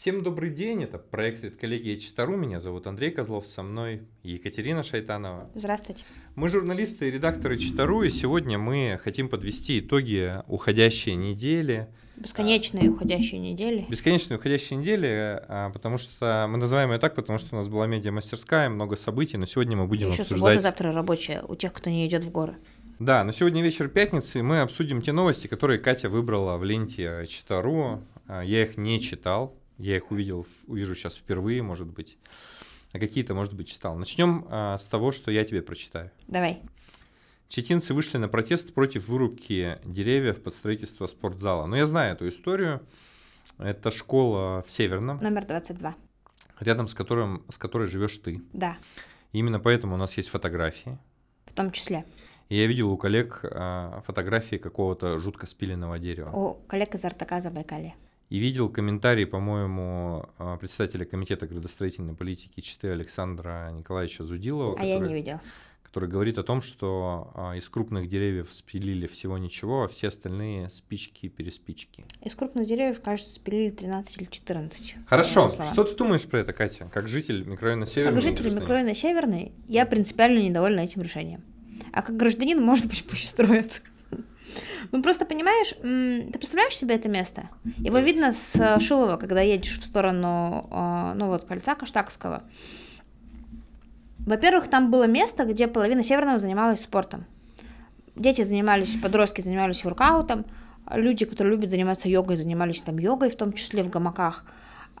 Всем добрый день, это проект «Вид коллеги Читару». Меня зовут Андрей Козлов, со мной Екатерина Шайтанова. Здравствуйте. Мы журналисты и редакторы Читару, и сегодня мы хотим подвести итоги уходящей недели. Бесконечные а, уходящие недели. Бесконечные уходящие недели, а, потому что мы называем ее так, потому что у нас была медиа-мастерская, много событий, но сегодня мы будем и еще обсуждать... суббота, завтра рабочая у тех, кто не идет в горы. Да, но сегодня вечер пятницы, и мы обсудим те новости, которые Катя выбрала в ленте Читару. Э, я их не читал, я их увидел, увижу сейчас впервые, может быть. А какие-то, может быть, читал. Начнем а, с того, что я тебе прочитаю. Давай. Четинцы вышли на протест против вырубки деревьев под строительство спортзала. Но ну, я знаю эту историю. Это школа в Северном. Номер 22. Рядом с, которым, с которой живешь ты. Да. И именно поэтому у нас есть фотографии. В том числе. И я видел у коллег э, фотографии какого-то жутко спиленного дерева. У коллег из Артака Забайкалья и видел комментарий, по-моему, а, председателя комитета градостроительной политики Читы Александра Николаевича Зудилова. А который, я не видел. Который говорит о том, что а, из крупных деревьев спилили всего ничего, а все остальные спички и переспички. Из крупных деревьев, кажется, спилили 13 или 14. Хорошо. Что ты думаешь про это, Катя, как житель микрорайона Северной? Как житель микрорайона Северной, я принципиально недовольна этим решением. А как гражданин, может быть, пусть устроят. Ну просто понимаешь, ты представляешь себе это место? Его видно с э, Шилова, когда едешь в сторону, э, ну вот, кольца Каштакского. Во-первых, там было место, где половина Северного занималась спортом. Дети занимались, подростки занимались воркаутом, люди, которые любят заниматься йогой, занимались там йогой, в том числе в гамаках.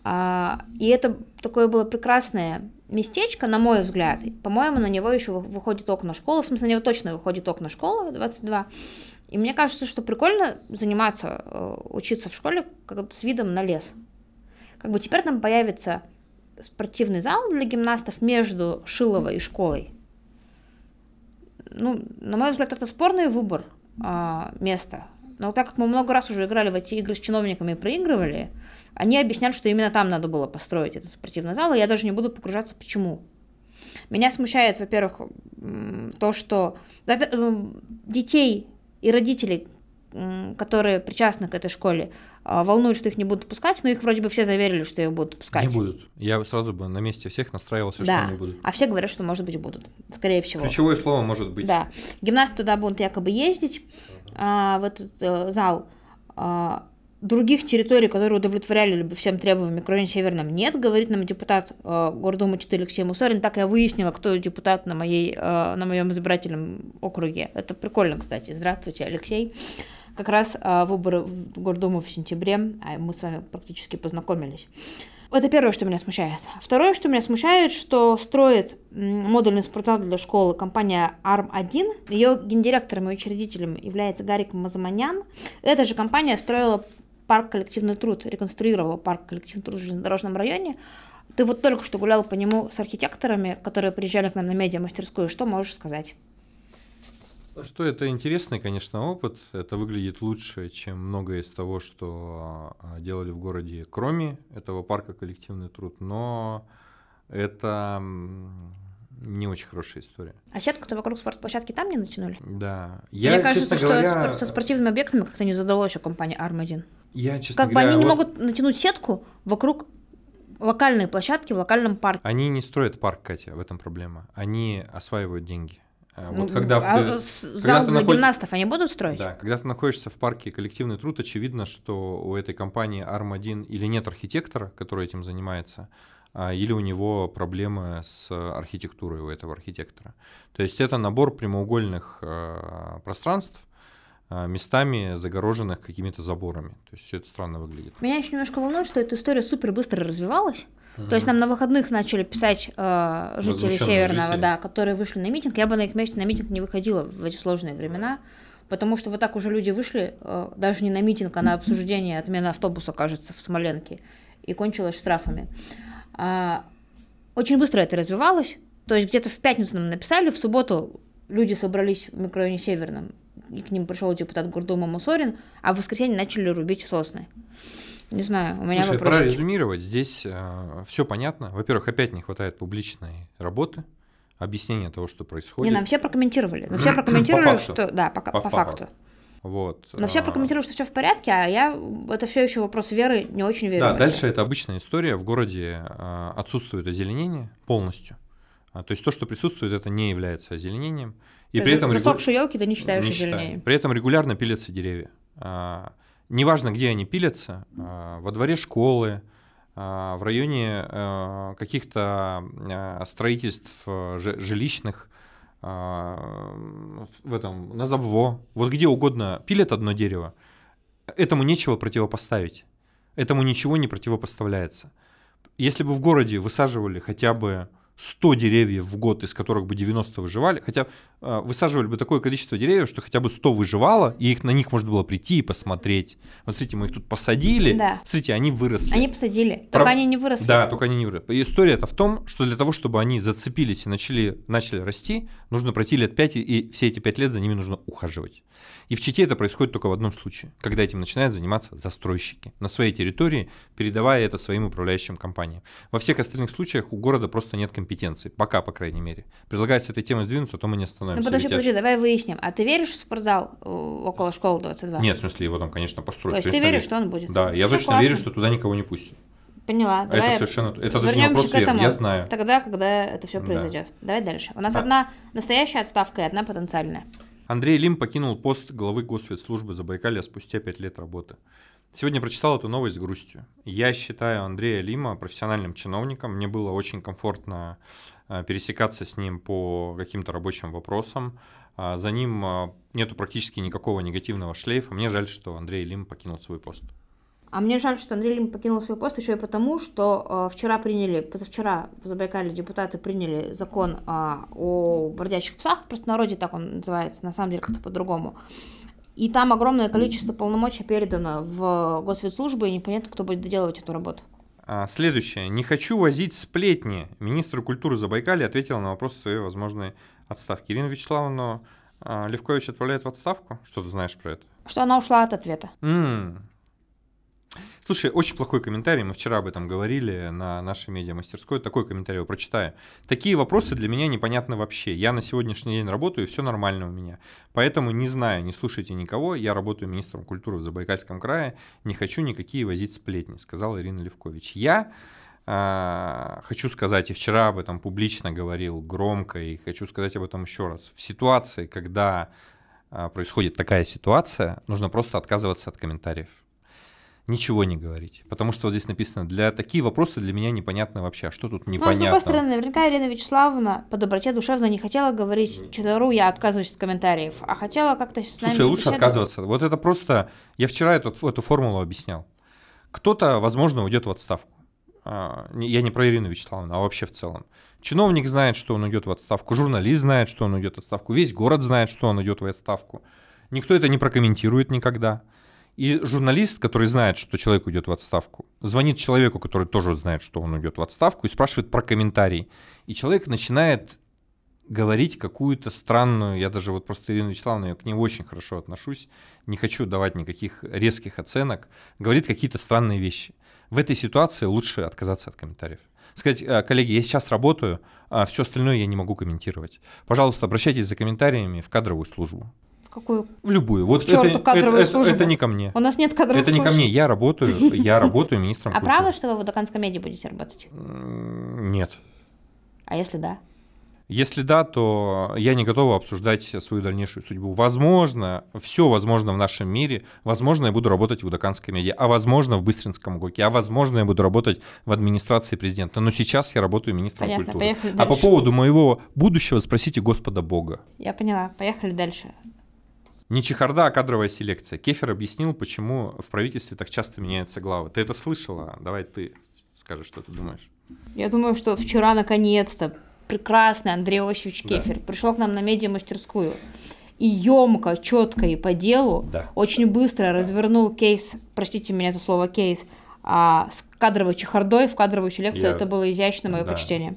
А, и это такое было прекрасное местечко, на мой взгляд. По-моему, на него еще выходит окна школы, в смысле, на него точно выходит окна школы 22. И мне кажется, что прикольно заниматься, э, учиться в школе как с видом на лес. Как бы теперь там появится спортивный зал для гимнастов между Шиловой и школой. Ну, на мой взгляд, это спорный выбор а, места. Но так как мы много раз уже играли в эти игры с чиновниками и проигрывали, они объясняют, что именно там надо было построить этот спортивный зал, и я даже не буду погружаться, почему. Меня смущает, во-первых, то, что э, детей и родители, которые причастны к этой школе, а, волнуют, что их не будут пускать, но их вроде бы все заверили, что их будут пускать. Не будут. Я сразу бы на месте всех настраивался, да. что не будут. А все говорят, что, может быть, будут. Скорее всего. Ключевое слово «может быть». Да. Гимнасты туда будут якобы ездить, uh-huh. в этот э, зал. А, других территорий, которые удовлетворяли бы всем требованиям, кроме Северном, нет, говорит нам депутат э, Гордумы 4 Алексей Мусорин. Так я выяснила, кто депутат на, моей, э, на моем избирательном округе. Это прикольно, кстати. Здравствуйте, Алексей. Как раз э, выборы в Гордуму в сентябре, а мы с вами практически познакомились. Это первое, что меня смущает. Второе, что меня смущает, что строит модульный спортзал для школы компания ARM1. Ее гендиректором и учредителем является Гарик Мазаманян. Эта же компания строила парк «Коллективный труд», реконструировала парк «Коллективный труд» в железнодорожном районе. Ты вот только что гулял по нему с архитекторами, которые приезжали к нам на медиа-мастерскую. Что можешь сказать? Что это интересный, конечно, опыт. Это выглядит лучше, чем многое из того, что а, делали в городе, кроме этого парка «Коллективный труд». Но это не очень хорошая история. А сетку-то вокруг спортплощадки там не натянули? Да. Я, Мне кажется, говоря... что со спортивными объектами как-то не задалось у компании «Арм-1». Я, честно как говоря, бы они вот... не могут натянуть сетку вокруг локальной площадки в локальном парке. Они не строят парк, Катя, в этом проблема. Они осваивают деньги. Э, вот ну, когда, а, ты, зал когда ты наход... гимнастов они будут строить? Да, когда ты находишься в парке коллективный труд, очевидно, что у этой компании ARM1 или нет архитектора, который этим занимается, а, или у него проблемы с архитектурой у этого архитектора. То есть это набор прямоугольных э, пространств, а, местами загороженных какими-то заборами. То есть все это странно выглядит. Меня еще немножко волнует, что эта история супер быстро развивалась. Mm-hmm. То есть нам на выходных начали писать э, жители Северного, жители. да, которые вышли на митинг. Я бы на их месте на митинг не выходила в эти сложные времена, потому что вот так уже люди вышли, э, даже не на митинг, а на обсуждение отмены автобуса, кажется, в Смоленке, и кончилось штрафами. А, очень быстро это развивалось. То есть где-то в пятницу нам написали, в субботу люди собрались в микрорайоне Северном и к ним пришел депутат типа Гурдума Мусорин, а в воскресенье начали рубить сосны. Не знаю, у меня Слушай, вопрос. резюмировать здесь э, все понятно. Во-первых, опять не хватает публичной работы, объяснения того, что происходит. Не, нам все прокомментировали. Но все прокомментировали, что... Да, по, по, по факту. факту. Вот. Но все а. прокомментировали, что все в порядке, а я это все еще вопрос веры не очень верю. Да, дальше это обычная история. В городе э, отсутствует озеленение полностью. А, то есть то, что присутствует, это не является озеленением. И то при этом засохшие регу... елки ты не считаешь не озеленением. При этом регулярно пилятся деревья. А, неважно, где они пилятся, а, во дворе школы, в районе каких-то строительств жилищных, в этом, на Забво, вот где угодно пилят одно дерево, этому нечего противопоставить. Этому ничего не противопоставляется. Если бы в городе высаживали хотя бы 100 деревьев в год, из которых бы 90 выживали, хотя э, высаживали бы такое количество деревьев, что хотя бы 100 выживало, и их на них можно было прийти и посмотреть. Вот смотрите, мы их тут посадили, да. смотрите, они выросли. Они посадили, только Про... они не выросли. Да, только они не выросли. И история-то в том, что для того, чтобы они зацепились и начали, начали расти, нужно пройти лет 5, и все эти 5 лет за ними нужно ухаживать. И в Чите это происходит только в одном случае, когда этим начинают заниматься застройщики на своей территории, передавая это своим управляющим компаниям. Во всех остальных случаях у города просто нет компетенции, пока, по крайней мере. Предлагаю с этой темы сдвинуться, а то мы не остановимся. Ну подожди, Ведь подожди, давай выясним. А ты веришь в спортзал э, около школы 22? Нет, в смысле его там, конечно, построить. То есть ты веришь, что он будет? Да, я Все ну, точно классно. верю, что туда никого не пустят. Поняла. Это совершенно. Это даже не вопрос к я знаю. Тогда, когда это все произойдет. Да. Давай дальше. У нас а... одна настоящая отставка и одна потенциальная. Андрей Лим покинул пост главы Госветслужбы Забайкалья спустя 5 лет работы. Сегодня прочитал эту новость с грустью. Я считаю Андрея Лима профессиональным чиновником. Мне было очень комфортно э, пересекаться с ним по каким-то рабочим вопросам. А, за ним а, нету практически никакого негативного шлейфа. Мне жаль, что Андрей Лим покинул свой пост. А мне жаль, что Андрей Лим покинул свой пост еще и потому, что э, вчера приняли, позавчера в Забайкале депутаты приняли закон э, о бродячих псах, просто народе так он называется, на самом деле как-то по-другому. И там огромное количество полномочий передано в госветслужбы, и непонятно, кто будет доделывать эту работу. А, следующее. Не хочу возить сплетни. Министр культуры Забайкалья ответила на вопрос своей возможной отставки. Ирина Вячеславовна э, Левкович отправляет в отставку? Что ты знаешь про это? Что она ушла от ответа. М-м, Слушай, очень плохой комментарий, мы вчера об этом говорили на нашей медиамастерской, такой комментарий я прочитаю. Такие вопросы для меня непонятны вообще. Я на сегодняшний день работаю, и все нормально у меня. Поэтому не знаю, не слушайте никого, я работаю министром культуры в Забайкальском крае, не хочу никакие возить сплетни, сказала Ирина Левкович. Я а, Хочу сказать, и вчера об этом публично говорил, громко, и хочу сказать об этом еще раз. В ситуации, когда а, происходит такая ситуация, нужно просто отказываться от комментариев ничего не говорить. Потому что вот здесь написано, для такие вопросы для меня непонятны вообще, а что тут непонятно. Ну, с другой стороны, наверняка Ирина Вячеславовна по доброте душевно не хотела говорить Читару, я отказываюсь от комментариев, а хотела как-то с нами Слушай, лучше отказываться. Вот это просто, я вчера эту, эту формулу объяснял. Кто-то, возможно, уйдет в отставку. А, я не про Ирину Вячеславовну, а вообще в целом. Чиновник знает, что он уйдет в отставку, журналист знает, что он уйдет в отставку, весь город знает, что он уйдет в отставку. Никто это не прокомментирует никогда. И журналист, который знает, что человек уйдет в отставку, звонит человеку, который тоже знает, что он уйдет в отставку, и спрашивает про комментарий. И человек начинает говорить какую-то странную, я даже вот просто Ирина Вячеславовна, я к ней очень хорошо отношусь, не хочу давать никаких резких оценок, говорит какие-то странные вещи. В этой ситуации лучше отказаться от комментариев сказать, «А, коллеги, я сейчас работаю, а все остальное я не могу комментировать. Пожалуйста, обращайтесь за комментариями в кадровую службу. Какую? В любую. Вот Черт, это, кадровую это, службу. Это, это не ко мне. У нас нет кадровой службы. Это не ко мне. Я работаю, я работаю министром. А правда, что вы в Водоканском меди будете работать? Нет. А если да? Если да, то я не готова обсуждать свою дальнейшую судьбу. Возможно, все возможно в нашем мире. Возможно, я буду работать в Удаканской медиа, а возможно, в Быстринском ГОКе, а возможно, я буду работать в администрации президента. Но сейчас я работаю министром Понятно, культуры. А по поводу моего будущего спросите Господа Бога. Я поняла. Поехали дальше. Не чехарда, а кадровая селекция. Кефер объяснил, почему в правительстве так часто меняются главы. Ты это слышала? Давай ты скажешь, что ты думаешь. Я думаю, что вчера наконец-то прекрасный Андрей Осевич Кефер да. пришел к нам на медиамастерскую и емко, четко и по делу да. очень быстро да. развернул кейс, простите меня за слово кейс, а, с кадровой чехардой в кадровую селекцию. Я... Это было изящно, мое да. почтение.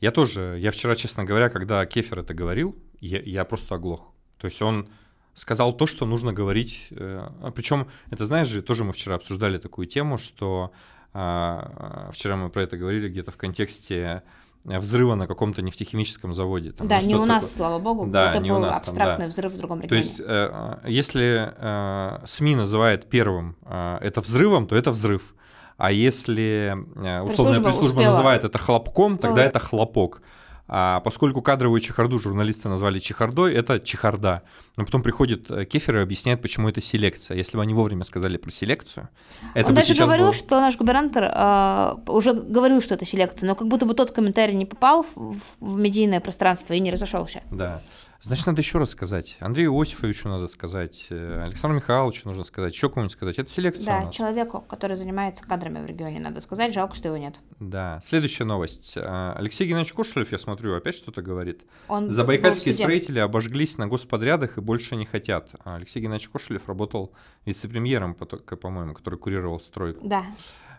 Я тоже, я вчера, честно говоря, когда Кефер это говорил, я, я просто оглох. То есть он сказал то, что нужно говорить. Э, Причем, это знаешь же, тоже мы вчера обсуждали такую тему, что а, а, вчера мы про это говорили где-то в контексте э, взрыва на каком-то нефтехимическом заводе. Там, да, ну, не у нас, такое. слава богу, да, это не был у нас, абстрактный там, да. взрыв в другом регионе. То есть, э, если э, СМИ называет первым э, это взрывом, то это взрыв. А если э, условная пресс-служба, пресс-служба называет это хлопком, тогда то... это хлопок. А поскольку кадровую чехарду журналисты назвали чехардой, это чехарда. Но потом приходит э, Кефер и объясняет, почему это селекция. Если бы они вовремя сказали про селекцию, это Он бы даже говорил, было... что наш губернатор э, уже говорил, что это селекция, но как будто бы тот комментарий не попал в, в медийное пространство и не разошелся. Да. Значит, надо еще раз сказать. Андрею Иосифовичу надо сказать, э, Александру Михайловичу нужно сказать, еще кому-нибудь сказать. Это селекция Да, человеку, который занимается кадрами в регионе, надо сказать. Жалко, что его нет. Да. Следующая новость. А, Алексей Геннадьевич Кошелев, я смотрю, опять что-то говорит. Он Забайкальские строители обожглись на господрядах и больше не хотят. А Алексей Геннадьевич Кошелев работал вице-премьером, по-моему, который курировал стройку. Да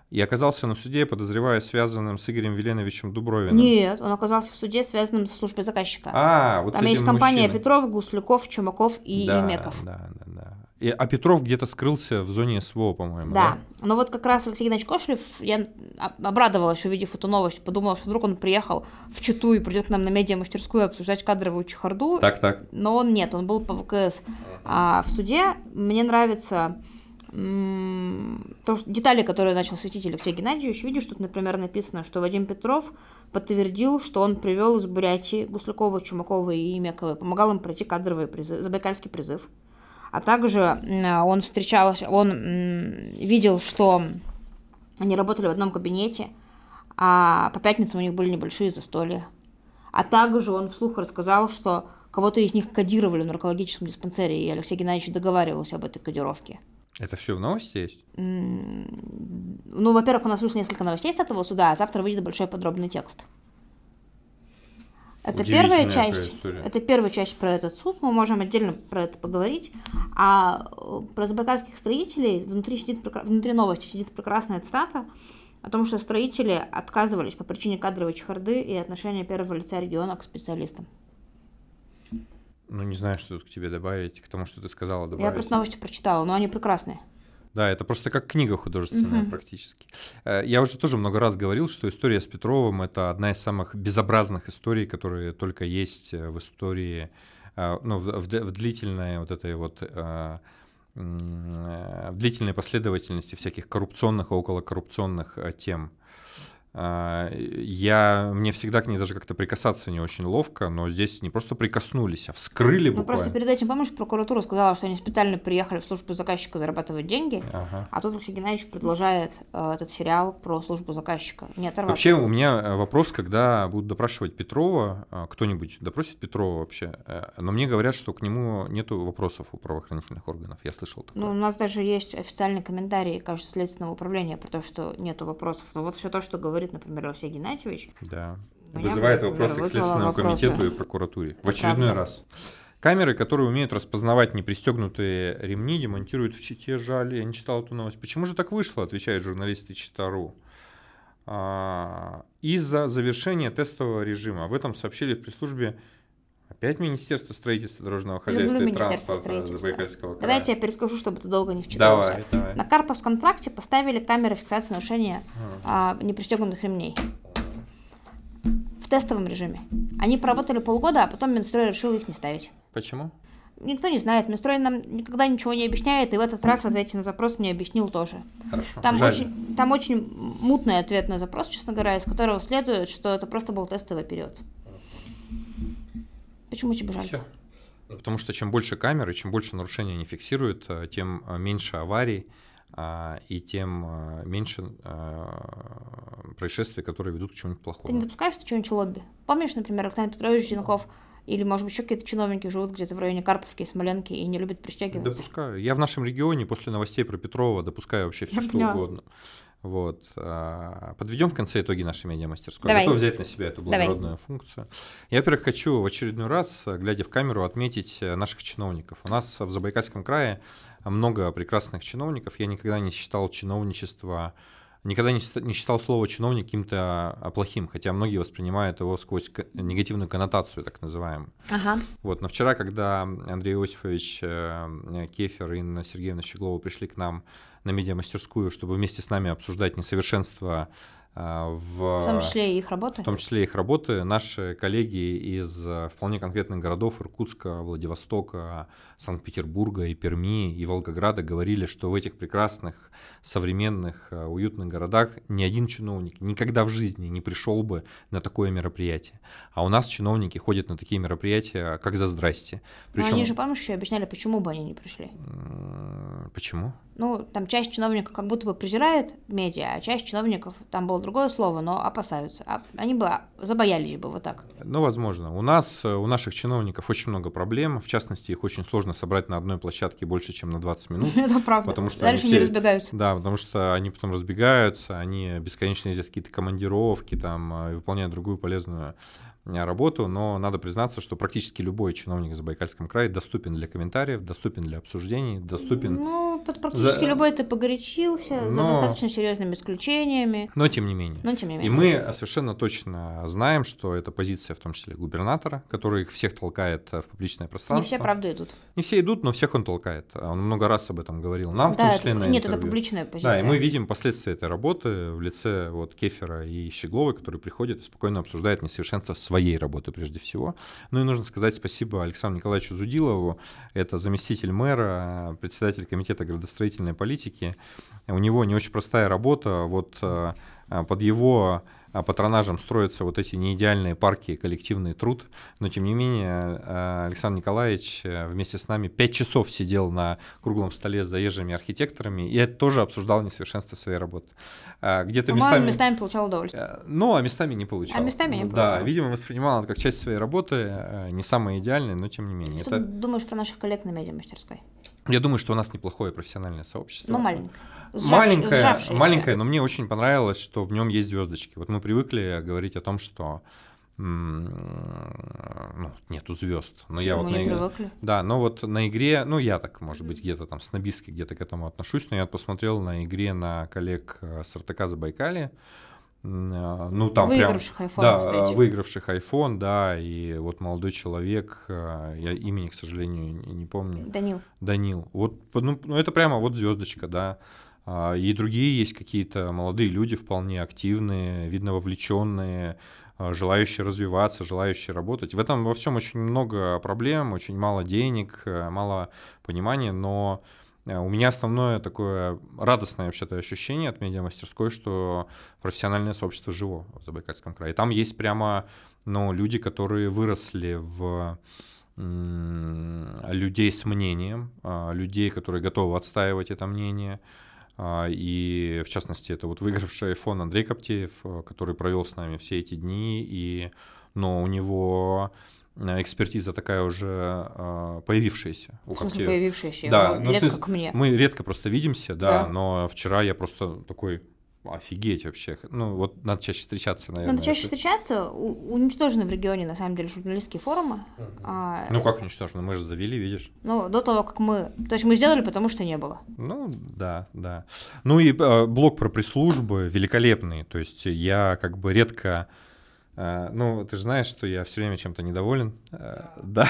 и оказался на суде, подозревая связанным с Игорем Веленовичем Дубровиным. Нет, он оказался в суде, связанным со службой заказчика. А, вот Там есть компания мужчиной. Петров, Гуслюков, Чумаков и да, Да, да, да. И, а Петров где-то скрылся в зоне СВО, по-моему. Да. да. Но вот как раз Алексей Геннадьевич Кошелев, я обрадовалась, увидев эту новость, подумала, что вдруг он приехал в Читу и придет к нам на медиа-мастерскую обсуждать кадровую чехарду. Так, так. Но он нет, он был по ВКС а, в суде. Мне нравится то, что, детали, которые начал светить Алексей Геннадьевич, видишь, тут, например, написано, что Вадим Петров подтвердил, что он привел из Бурятии Гуслякова, Чумакова и Мекова, помогал им пройти кадровый призыв, забайкальский призыв. А также он встречался, он видел, что они работали в одном кабинете, а по пятницам у них были небольшие застолья. А также он вслух рассказал, что кого-то из них кодировали в наркологическом диспансере, и Алексей Геннадьевич договаривался об этой кодировке. Это все в новости есть? Ну, во-первых, у нас вышло несколько новостей с этого суда, а завтра выйдет большой подробный текст. Это первая часть. Это первая часть про этот суд. Мы можем отдельно про это поговорить. А э, про забайкальских строителей внутри, сидит, внутри новости сидит прекрасная цитата о том, что строители отказывались по причине кадровой чехарды и отношения первого лица региона к специалистам. Ну, не знаю, что тут к тебе добавить, к тому, что ты сказала добавить. Я просто новости прочитала, но они прекрасные. Да, это просто как книга художественная угу. практически. Э, я уже тоже много раз говорил, что история с Петровым — это одна из самых безобразных историй, которые только есть э, в истории, э, ну, в, в, в длительной вот этой вот в длительной последовательности всяких коррупционных и околокоррупционных тем. А, я, мне всегда к ней даже как-то прикасаться не очень ловко, но здесь не просто прикоснулись, а вскрыли буквально. Ну просто перед этим, помнишь, прокуратура сказала, что они специально приехали в службу заказчика зарабатывать деньги, ага. а тут Алексей Геннадьевич продолжает э, этот сериал про службу заказчика. Не оторваться. Вообще у меня э, вопрос, когда будут допрашивать Петрова, э, кто-нибудь допросит Петрова вообще, э, но мне говорят, что к нему нету вопросов у правоохранительных органов, я слышал такое. Ну у нас даже есть официальный комментарий, кажется, следственного управления про то, что нету вопросов, но вот все то, что говорит говорит, например, Алексей Геннадьевич. Да. Вызывает вопросы например, к Следственному вопросы. комитету и прокуратуре. В очередной раз. Камеры, которые умеют распознавать непристегнутые ремни, демонтируют в Чите. Жаль, я не читал эту новость. Почему же так вышло, отвечает журналисты Читару. А, из-за завершения тестового режима. Об этом сообщили в пресс-службе Опять Министерство строительства, дорожного хозяйства Люблю и транспорта Забайкальского края. Давайте я перескажу, чтобы ты долго не вчитывался. Давай, давай. На Карповском тракте поставили камеры фиксации нарушения а. а, непристегнутых ремней. В тестовом режиме. Они проработали полгода, а потом Минстрой решил их не ставить. Почему? Никто не знает. Минстрой нам никогда ничего не объясняет, и в этот раз в ответе на запрос не объяснил тоже. Хорошо. Там, Жаль. очень, там очень мутный ответ на запрос, честно говоря, из которого следует, что это просто был тестовый период. Почему тебе жаль? Все. Ну, потому что чем больше камеры, чем больше нарушений они фиксируют, э, тем э, меньше аварий а, и тем э, меньше происшествий, которые ведут к чему-нибудь плохому. Ты не допускаешь что чего-нибудь лобби? Помнишь, например, Александр Петрович Зинков или, может быть, еще какие-то чиновники живут где-то в районе Карповки и Смоленки и не любят пристегиваться? Допускаю. Я в нашем регионе после новостей про Петрова допускаю вообще все, что поняла. угодно. Вот. А, Подведем в конце итоги нашей медиамастерской. Давай. Готов взять на себя эту благородную Давай. функцию. Я, во-первых, хочу в очередной раз, глядя в камеру, отметить э, наших чиновников. У нас в Забайкальском крае много прекрасных чиновников. Я никогда не считал чиновничество никогда не считал слово чиновник каким-то а, плохим, хотя многие воспринимают его сквозь негативную коннотацию, так называемую. Ага. Вот, но вчера, когда Андрей Иосифович э, Кефер и Инна Сергеевна Щеглова пришли к нам на медиамастерскую, чтобы вместе с нами обсуждать несовершенство а, в, в том числе и их работы? В том числе их работы. Наши коллеги из э, вполне конкретных городов Иркутска, Владивостока, Санкт-Петербурга и Перми и Волгограда говорили, что в этих прекрасных, современных, э, уютных городах ни один чиновник никогда в жизни не пришел бы на такое мероприятие. А у нас чиновники ходят на такие мероприятия, как за здрасте. Причем... Но они же, помнишь, еще объясняли, почему бы они не пришли. Почему? Ну, там часть чиновников как будто бы презирает медиа, а часть чиновников там был другое слово, но опасаются. А они бы а, забоялись бы вот так. Ну, возможно. У нас, э, у наших чиновников очень много проблем. В частности, их очень сложно собрать на одной площадке больше, чем на 20 минут. Это правда. Потому что Дальше они все, не разбегаются. Да, потому что они потом разбегаются, они бесконечно ездят какие-то командировки, там, э, выполняют другую полезную а, работу, но надо признаться, что практически любой чиновник в Забайкальском крае доступен для комментариев, доступен для обсуждений, доступен... Ну, под практически за... любой ты погорячился, но... за достаточно серьезными исключениями. Но тем не менее. Но тем не менее. И мы совершенно точно знаем, что это позиция в том числе губернатора, который их всех толкает э, в публичное пространство. Не все, правда, идут. Не все идут, но всех он толкает. А он много раз об этом говорил. Нам да, в том числе это... на Нет, это публичная позиция. Да, и мы видим последствия этой работы в лице вот Кефера и Щегловой, которые приходят и спокойно обсуждают несовершенство своей своей работы прежде всего. Ну и нужно сказать спасибо Александру Николаевичу Зудилову, это заместитель мэра, председатель комитета градостроительной политики. У него не очень простая работа, вот э, под его а, патронажем строятся вот эти неидеальные парки коллективный труд. Но, тем не менее, а, Александр Николаевич э, вместе с нами 5 часов сидел на круглом столе с заезжими архитекторами, и это тоже обсуждал несовершенство своей работы. А, где-то Но местами... местами получал удовольствие. Э, ну, а местами не получал. А местами не получал. Да, видимо, воспринимал это как часть своей работы, э, не самая идеальная, но тем не менее. Что это... ты думаешь про наших коллег на медиамастерской? мастерской я думаю, что у нас неплохое профессиональное сообщество. Но ну, маленькое. Сжав... Маленькое, Сжавшееся. маленькое, но мне очень понравилось, что в нем есть звездочки. Вот мы привыкли говорить о том, что ну, нету звезд. Но я ну, мы вот не на игре, Да, но вот на игре, ну я так, может быть, где-то там снобистски где-то к этому отношусь, но я посмотрел на игре на коллег э, с РТК Забайкалья, а, ну там выигравших прям, iPhone, да, кстати. выигравших iPhone, да, и вот молодой человек, а, я имени, к сожалению, не помню. Данил. Данил. Вот, ну, ну это прямо вот звездочка, да. А, и другие есть какие-то молодые люди, вполне активные, видно вовлеченные, желающие развиваться, желающие работать. В этом во всем очень много проблем, очень мало денег, мало понимания, но Э, у меня основное такое радостное вообще-то ощущение от медиамастерской, что профессиональное сообщество живо в Забайкальском крае. Там есть прямо ну, люди, которые выросли в людей с мнением, а, людей, которые готовы отстаивать это мнение. А, и в частности, это вот выигравший iPhone Андрей Коптеев, э, который провел с нами все эти дни, и, но у него Э, экспертиза такая уже э, появившаяся. У в смысле появившаяся? Да, ну, ну, редко смысле, как мне. Мы редко просто видимся, да, да, но вчера я просто такой, офигеть вообще. Ну, вот надо чаще встречаться, наверное. Надо чаще встречаться. У- уничтожены в регионе, на самом деле, журналистские форумы. Mm-hmm. А, ну, э, как уничтожены? Мы же завели, видишь. Ну, до того, как мы... То есть мы сделали, потому что не было. Ну, да, да. Ну и э, блог про пресс-службы великолепный. То есть я как бы редко Э, ну, ты же знаешь, что я все время чем-то недоволен. Э, да.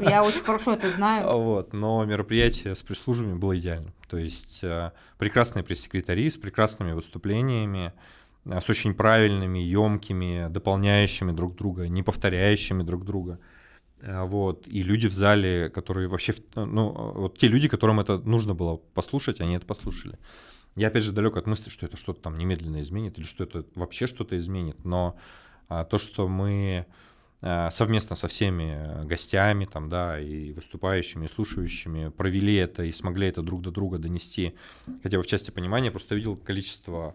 Я очень хорошо это знаю. Вот, но мероприятие с пресс было идеально. То есть э, прекрасные пресс-секретари с прекрасными выступлениями, с очень правильными, емкими, дополняющими друг друга, не повторяющими друг друга. Вот, и люди в зале, которые вообще, ну, вот те люди, которым это нужно было послушать, они это послушали. Я, опять же, далек от мысли, что это что-то там немедленно изменит или что это вообще что-то изменит, но а, то, что мы а, совместно со всеми гостями там, да, и выступающими, и слушающими провели это и смогли это друг до друга донести. Хотя бы в части понимания просто видел количество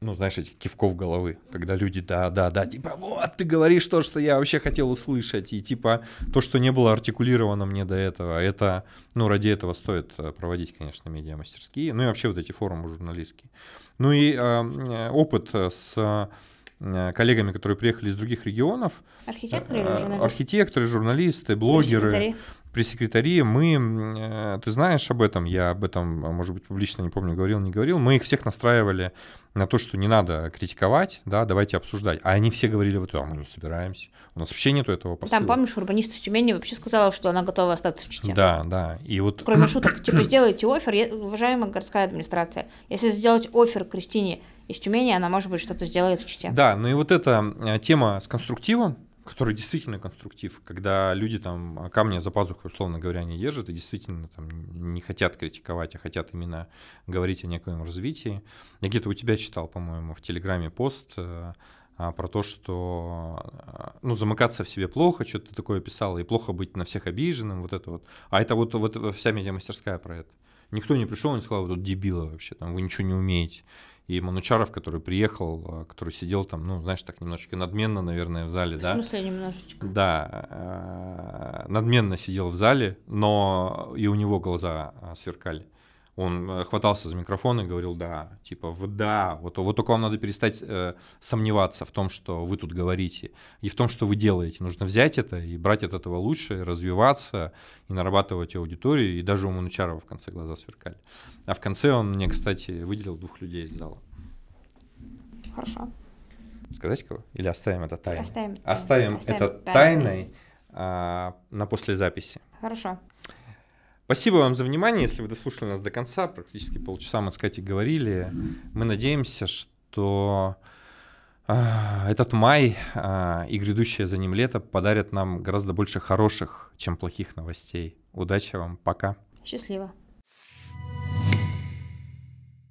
ну, знаешь, этих кивков головы, когда люди, да, да, да, типа, вот, ты говоришь то, что я вообще хотел услышать, и типа, то, что не было артикулировано мне до этого, это, ну, ради этого стоит э, проводить, конечно, медиа мастерские, ну и вообще вот эти форумы журналистские. Ну и а, э, опыт с Э, коллегами, которые приехали из других регионов. Архитекторы, э, журналисты? архитекторы журналисты, блогеры, пресс-секретари. Мы, э, ты знаешь об этом, я об этом, может быть, публично не помню, говорил, не говорил. Мы их всех настраивали на то, что не надо критиковать, да, давайте обсуждать. А они все говорили вот, а мы не собираемся, у нас вообще нету этого посыла. Там, помнишь, урбанист в Тюмени вообще сказала, что она готова остаться в Чите. Да, да. И вот... Кроме шуток, типа, сделайте офер, уважаемая городская администрация, если сделать офер Кристине из Тюмени, она, может быть, что-то сделает в Чите. Да, ну и вот эта э, тема с конструктивом, который действительно конструктив, когда люди там камни за пазухой, условно говоря, не держат и действительно там не хотят критиковать, а хотят именно говорить о некоем развитии. Я где-то у тебя читал, по-моему, в Телеграме пост э, а, про то, что э, ну, замыкаться в себе плохо, что-то ты такое писал и плохо быть на всех обиженным, вот это вот. А это вот, вот вся медиамастерская про это. Никто не пришел и не сказал, вы тут дебилы вообще, там, вы ничего не умеете и Манучаров, который приехал, а, который сидел там, ну, знаешь, так немножечко надменно, наверное, в зале, в да? В смысле немножечко? Да, э, надменно сидел в зале, но и у него глаза а, сверкали он э, хватался за микрофон и говорил, да, типа, вот да, вот, вот только вам надо перестать э, сомневаться в том, что вы тут говорите, и в том, что вы делаете. Нужно взять это и брать от этого лучше, развиваться и нарабатывать аудиторию, и даже у Манучарова в конце глаза сверкали. А в конце он мне, кстати, выделил двух людей из зала. Хорошо. Сказать кого? Или оставим это тайной? Оставим, оставим, оставим это тайной, тайной а, на послезаписи. Хорошо. Спасибо вам за внимание, если вы дослушали нас до конца. Практически полчаса мы с Катей говорили. Мы надеемся, что а, этот май а, и грядущее за ним лето подарят нам гораздо больше хороших, чем плохих новостей. Удачи вам, пока. Счастливо.